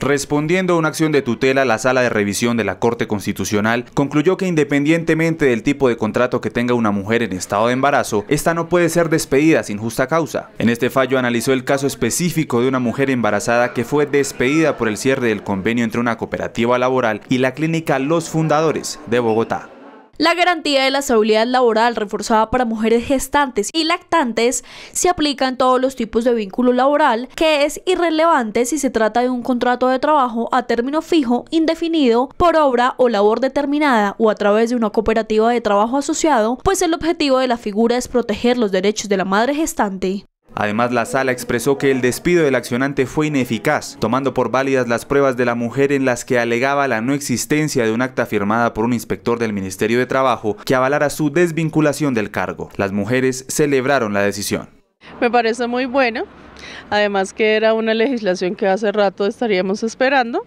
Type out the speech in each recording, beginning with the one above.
Respondiendo a una acción de tutela, la Sala de Revisión de la Corte Constitucional concluyó que independientemente del tipo de contrato que tenga una mujer en estado de embarazo, esta no puede ser despedida sin justa causa. En este fallo analizó el caso específico de una mujer embarazada que fue despedida por el cierre del convenio entre una cooperativa laboral y la clínica Los Fundadores de Bogotá. La garantía de la seguridad laboral reforzada para mujeres gestantes y lactantes se aplica en todos los tipos de vínculo laboral, que es irrelevante si se trata de un contrato de trabajo a término fijo, indefinido, por obra o labor determinada o a través de una cooperativa de trabajo asociado, pues el objetivo de la figura es proteger los derechos de la madre gestante. Además, la sala expresó que el despido del accionante fue ineficaz, tomando por válidas las pruebas de la mujer en las que alegaba la no existencia de un acta firmada por un inspector del Ministerio de Trabajo que avalara su desvinculación del cargo. Las mujeres celebraron la decisión. Me parece muy bueno, además que era una legislación que hace rato estaríamos esperando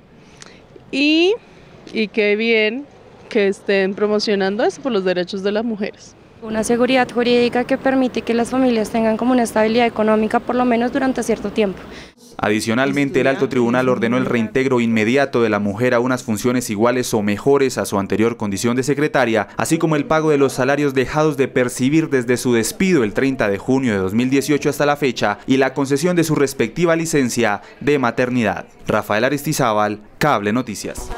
y, y qué bien que estén promocionando eso por los derechos de las mujeres. Una seguridad jurídica que permite que las familias tengan como una estabilidad económica por lo menos durante cierto tiempo. Adicionalmente, el alto tribunal ordenó el reintegro inmediato de la mujer a unas funciones iguales o mejores a su anterior condición de secretaria, así como el pago de los salarios dejados de percibir desde su despido el 30 de junio de 2018 hasta la fecha y la concesión de su respectiva licencia de maternidad. Rafael Aristizábal, Cable Noticias.